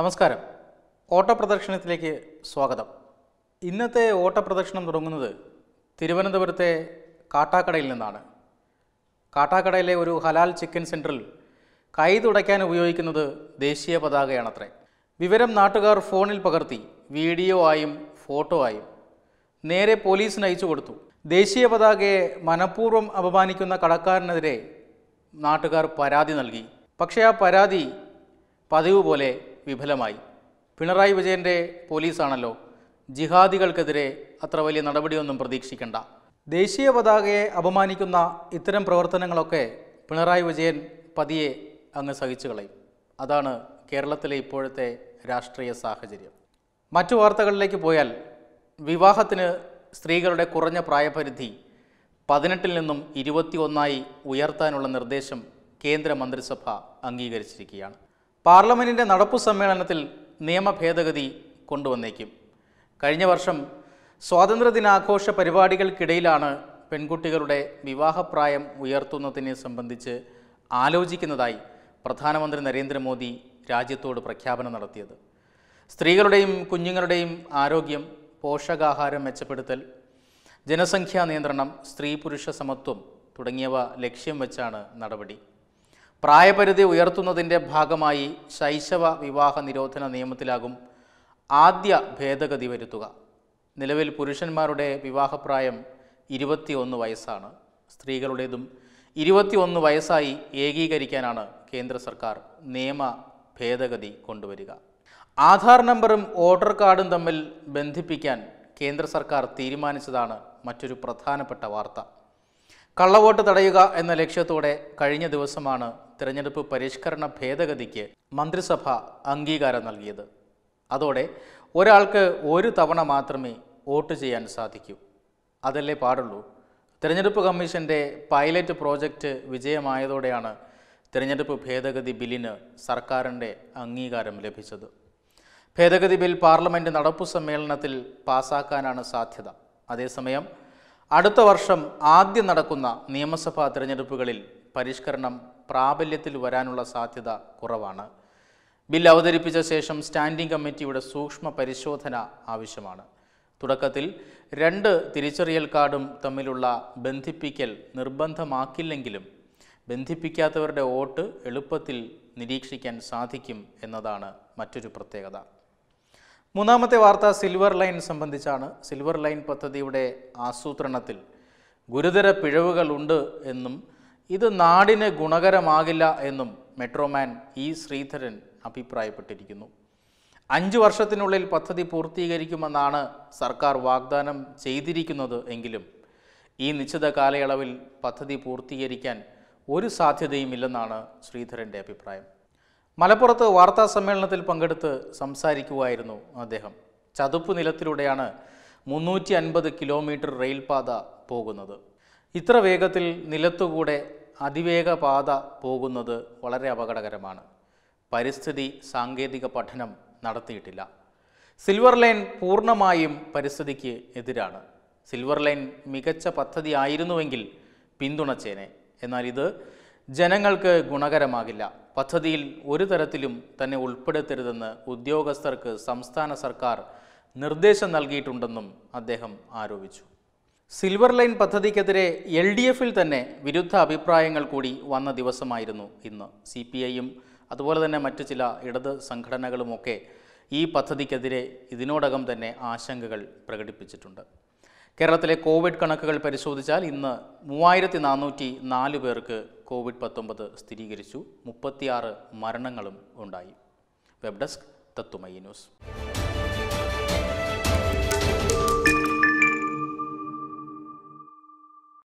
നമസ്കാരം പ്രദക്ഷിണത്തിലേക്ക് സ്വാഗതം ഇന്നത്തെ പ്രദക്ഷിണം തുടങ്ങുന്നത് തിരുവനന്തപുരത്തെ കാട്ടാക്കടയിൽ നിന്നാണ് കാട്ടാക്കടയിലെ ഒരു ഹലാൽ ചിക്കൻ സെൻറ്ററിൽ കൈ തുടയ്ക്കാൻ ഉപയോഗിക്കുന്നത് ദേശീയ പതാകയാണത്രേ വിവരം നാട്ടുകാർ ഫോണിൽ പകർത്തി വീഡിയോ ആയും ഫോട്ടോ ആയും നേരെ പോലീസിന് അയച്ചു കൊടുത്തു ദേശീയ പതാകയെ മനഃപൂർവ്വം അപമാനിക്കുന്ന കടക്കാരനെതിരെ നാട്ടുകാർ പരാതി നൽകി പക്ഷേ ആ പരാതി പതിവ് പോലെ വിഫലമായി പിണറായി വിജയൻ്റെ പോലീസാണല്ലോ ജിഹാദികൾക്കെതിരെ അത്ര വലിയ നടപടിയൊന്നും പ്രതീക്ഷിക്കണ്ട ദേശീയ പതാകയെ അപമാനിക്കുന്ന ഇത്തരം പ്രവർത്തനങ്ങളൊക്കെ പിണറായി വിജയൻ പതിയെ അങ്ങ് സഹിച്ചു കളയും അതാണ് കേരളത്തിലെ ഇപ്പോഴത്തെ രാഷ്ട്രീയ സാഹചര്യം മറ്റു വാർത്തകളിലേക്ക് പോയാൽ വിവാഹത്തിന് സ്ത്രീകളുടെ കുറഞ്ഞ പ്രായപരിധി പതിനെട്ടിൽ നിന്നും ഇരുപത്തി ഒന്നായി ഉയർത്താനുള്ള നിർദ്ദേശം കേന്ദ്രമന്ത്രിസഭ അംഗീകരിച്ചിരിക്കുകയാണ് പാർലമെൻറ്റിൻ്റെ നടപ്പു സമ്മേളനത്തിൽ നിയമ ഭേദഗതി കൊണ്ടുവന്നേക്കും കഴിഞ്ഞ വർഷം സ്വാതന്ത്ര്യദിനാഘോഷ പരിപാടികൾക്കിടയിലാണ് പെൺകുട്ടികളുടെ വിവാഹപ്രായം ഉയർത്തുന്നതിനെ സംബന്ധിച്ച് ആലോചിക്കുന്നതായി പ്രധാനമന്ത്രി നരേന്ദ്രമോദി രാജ്യത്തോട് പ്രഖ്യാപനം നടത്തിയത് സ്ത്രീകളുടെയും കുഞ്ഞുങ്ങളുടെയും ആരോഗ്യം പോഷകാഹാരം മെച്ചപ്പെടുത്തൽ ജനസംഖ്യാ നിയന്ത്രണം സ്ത്രീ പുരുഷ സമത്വം തുടങ്ങിയവ ലക്ഷ്യം വെച്ചാണ് നടപടി പ്രായപരിധി ഉയർത്തുന്നതിൻ്റെ ഭാഗമായി ശൈശവ വിവാഹ നിരോധന നിയമത്തിലാകും ആദ്യ ഭേദഗതി വരുത്തുക നിലവിൽ പുരുഷന്മാരുടെ വിവാഹപ്രായം ഇരുപത്തിയൊന്ന് വയസ്സാണ് സ്ത്രീകളുടേതും ഇരുപത്തിയൊന്ന് വയസ്സായി ഏകീകരിക്കാനാണ് കേന്ദ്ര സർക്കാർ നിയമ ഭേദഗതി കൊണ്ടുവരിക ആധാർ നമ്പറും വോട്ടർ കാർഡും തമ്മിൽ ബന്ധിപ്പിക്കാൻ കേന്ദ്ര സർക്കാർ തീരുമാനിച്ചതാണ് മറ്റൊരു പ്രധാനപ്പെട്ട വാർത്ത കള്ളവോട്ട് തടയുക എന്ന ലക്ഷ്യത്തോടെ കഴിഞ്ഞ ദിവസമാണ് തെരഞ്ഞെടുപ്പ് പരിഷ്കരണ ഭേദഗതിക്ക് മന്ത്രിസഭ അംഗീകാരം നൽകിയത് അതോടെ ഒരാൾക്ക് ഒരു തവണ മാത്രമേ വോട്ട് ചെയ്യാൻ സാധിക്കൂ അതല്ലേ പാടുള്ളൂ തെരഞ്ഞെടുപ്പ് കമ്മീഷൻ്റെ പൈലറ്റ് പ്രോജക്റ്റ് വിജയമായതോടെയാണ് തിരഞ്ഞെടുപ്പ് ഭേദഗതി ബില്ലിന് സർക്കാരിൻ്റെ അംഗീകാരം ലഭിച്ചത് ഭേദഗതി ബിൽ പാർലമെൻറ്റ് നടപ്പു സമ്മേളനത്തിൽ പാസാക്കാനാണ് സാധ്യത അതേസമയം അടുത്ത വർഷം ആദ്യം നടക്കുന്ന നിയമസഭാ തിരഞ്ഞെടുപ്പുകളിൽ പരിഷ്കരണം പ്രാബല്യത്തിൽ വരാനുള്ള സാധ്യത കുറവാണ് ബിൽ അവതരിപ്പിച്ച ശേഷം സ്റ്റാൻഡിംഗ് കമ്മിറ്റിയുടെ സൂക്ഷ്മ പരിശോധന ആവശ്യമാണ് തുടക്കത്തിൽ രണ്ട് തിരിച്ചറിയൽ കാർഡും തമ്മിലുള്ള ബന്ധിപ്പിക്കൽ നിർബന്ധമാക്കില്ലെങ്കിലും ബന്ധിപ്പിക്കാത്തവരുടെ വോട്ട് എളുപ്പത്തിൽ നിരീക്ഷിക്കാൻ സാധിക്കും എന്നതാണ് മറ്റൊരു പ്രത്യേകത മൂന്നാമത്തെ വാർത്ത സിൽവർ ലൈൻ സംബന്ധിച്ചാണ് സിൽവർ ലൈൻ പദ്ധതിയുടെ ആസൂത്രണത്തിൽ ഗുരുതര പിഴവുകളുണ്ട് എന്നും ഇത് നാടിന് ഗുണകരമാകില്ല എന്നും മെട്രോമാൻ ഇ ശ്രീധരൻ അഭിപ്രായപ്പെട്ടിരിക്കുന്നു അഞ്ച് വർഷത്തിനുള്ളിൽ പദ്ധതി പൂർത്തീകരിക്കുമെന്നാണ് സർക്കാർ വാഗ്ദാനം ചെയ്തിരിക്കുന്നത് എങ്കിലും ഈ നിശ്ചിത കാലയളവിൽ പദ്ധതി പൂർത്തീകരിക്കാൻ ഒരു സാധ്യതയുമില്ലെന്നാണ് ശ്രീധരൻ്റെ അഭിപ്രായം മലപ്പുറത്ത് വാർത്താ സമ്മേളനത്തിൽ പങ്കെടുത്ത് സംസാരിക്കുമായിരുന്നു അദ്ദേഹം ചതുപ്പ് നിലത്തിലൂടെയാണ് മുന്നൂറ്റി അൻപത് കിലോമീറ്റർ റെയിൽപാത പോകുന്നത് ഇത്ര വേഗത്തിൽ നിലത്തുകൂടെ അതിവേഗ പാത പോകുന്നത് വളരെ അപകടകരമാണ് പരിസ്ഥിതി സാങ്കേതിക പഠനം നടത്തിയിട്ടില്ല സിൽവർ ലൈൻ പൂർണ്ണമായും പരിസ്ഥിതിക്ക് എതിരാണ് സിൽവർ ലൈൻ മികച്ച പദ്ധതി ആയിരുന്നുവെങ്കിൽ പിന്തുണച്ചേനെ എന്നാൽ ഇത് ജനങ്ങൾക്ക് ഗുണകരമാകില്ല പദ്ധതിയിൽ ഒരു തരത്തിലും തന്നെ ഉൾപ്പെടുത്തരുതെന്ന് ഉദ്യോഗസ്ഥർക്ക് സംസ്ഥാന സർക്കാർ നിർദ്ദേശം നൽകിയിട്ടുണ്ടെന്നും അദ്ദേഹം ആരോപിച്ചു സിൽവർ ലൈൻ പദ്ധതിക്കെതിരെ എൽ ഡി എഫിൽ തന്നെ വിരുദ്ധ അഭിപ്രായങ്ങൾ കൂടി വന്ന ദിവസമായിരുന്നു ഇന്ന് സി പി ഐയും അതുപോലെ തന്നെ മറ്റു ചില ഇടത് സംഘടനകളുമൊക്കെ ഈ പദ്ധതിക്കെതിരെ ഇതിനോടകം തന്നെ ആശങ്കകൾ പ്രകടിപ്പിച്ചിട്ടുണ്ട് കേരളത്തിലെ കോവിഡ് കണക്കുകൾ പരിശോധിച്ചാൽ ഇന്ന് മൂവായിരത്തി നാനൂറ്റി നാല് പേർക്ക് കോവിഡ് പത്തൊമ്പത് സ്ഥിരീകരിച്ചു മുപ്പത്തിയാറ് മരണങ്ങളും ഉണ്ടായി വെബ് ഡെസ്ക് തത്തുമൈ ന്യൂസ്